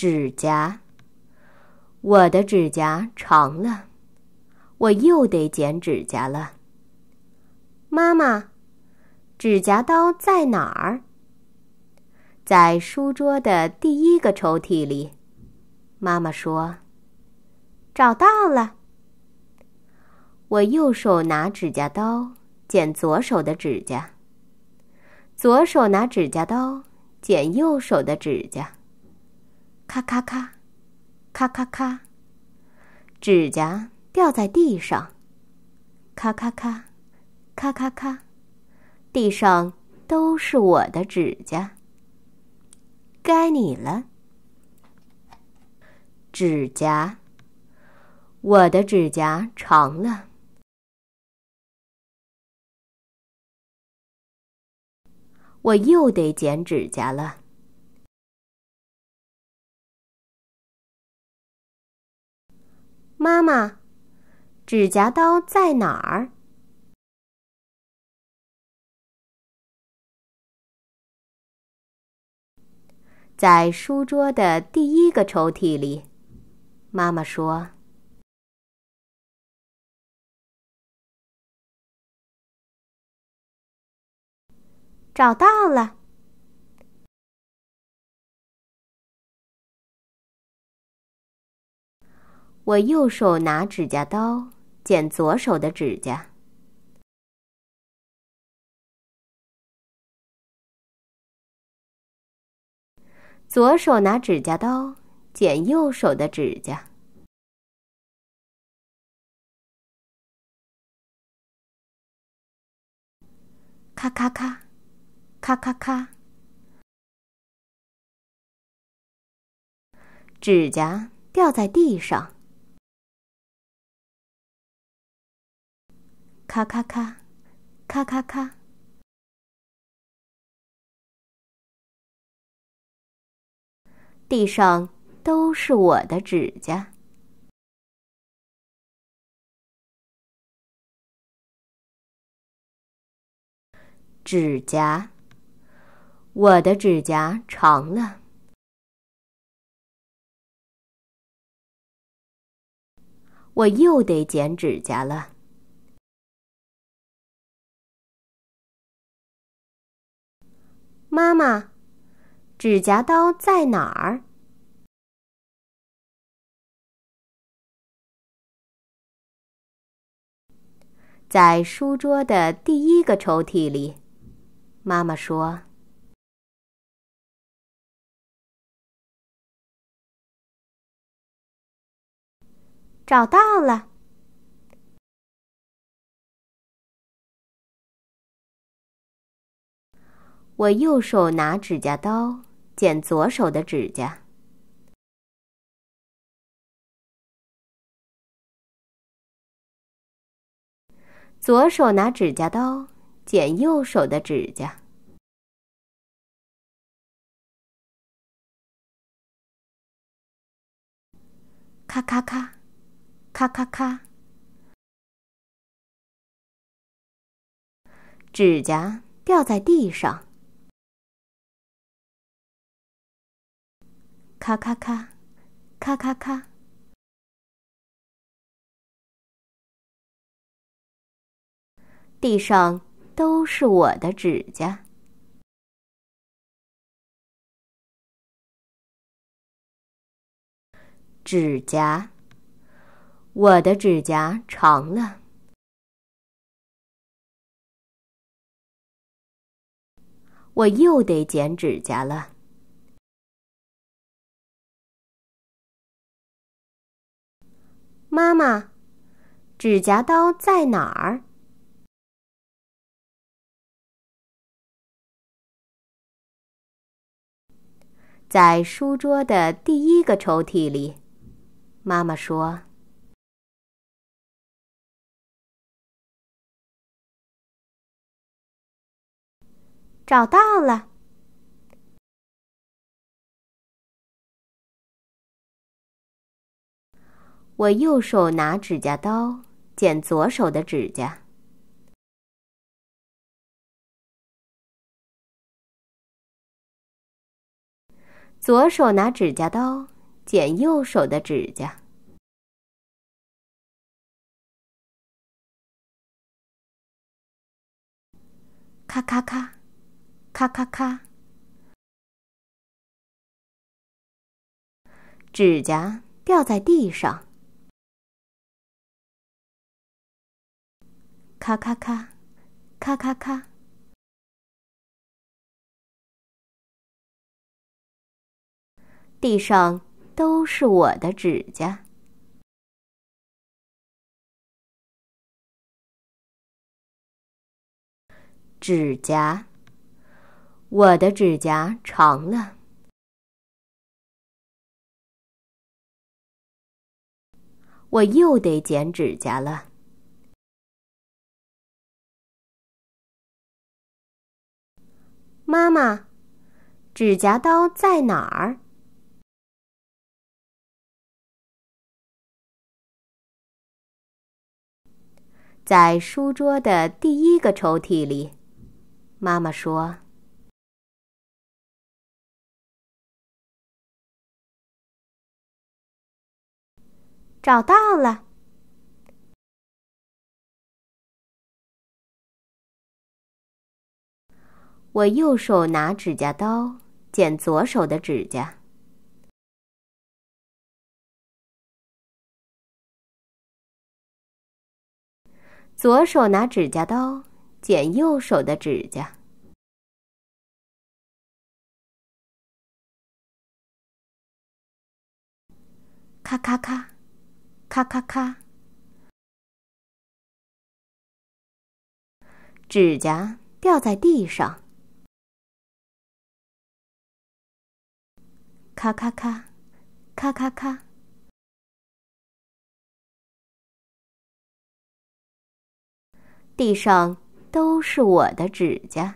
指甲，我的指甲长了，我又得剪指甲了。妈妈，指甲刀在哪儿？在书桌的第一个抽屉里。妈妈说：“找到了。”我右手拿指甲刀剪左手的指甲，左手拿指甲刀剪右手的指甲。咔咔咔，咔咔咔，指甲掉在地上。咔咔咔，咔咔咔，地上都是我的指甲。该你了，指甲，我的指甲长了，我又得剪指甲了。妈妈，指甲刀在哪儿？在书桌的第一个抽屉里。妈妈说：“找到了。”我右手拿指甲刀剪左手的指甲，左手拿指甲刀剪右手的指甲。咔咔咔，咔咔咔，指甲掉在地上。咔咔咔，咔咔咔，地上都是我的指甲。指甲，我的指甲长了，我又得剪指甲了。妈妈，指甲刀在哪儿？在书桌的第一个抽屉里。妈妈说：“找到了。”我右手拿指甲刀剪左手的指甲，左手拿指甲刀剪右手的指甲。咔咔咔，咔咔咔，指甲掉在地上。咔咔咔，咔咔咔，地上都是我的指甲。指甲，我的指甲长了，我又得剪指甲了。妈妈，指甲刀在哪儿？在书桌的第一个抽屉里。妈妈说：“找到了。”我右手拿指甲刀剪左手的指甲，左手拿指甲刀剪右手的指甲。咔咔咔，咔咔咔，指甲掉在地上。咔咔咔，咔咔咔，地上都是我的指甲。指甲，我的指甲长了，我又得剪指甲了。妈妈，指甲刀在哪儿？在书桌的第一个抽屉里。妈妈说：“找到了。”我右手拿指甲刀剪左手的指甲，左手拿指甲刀剪右手的指甲。咔咔咔，咔咔咔，指甲掉在地上。咔咔咔，咔咔咔，地上都是我的指甲。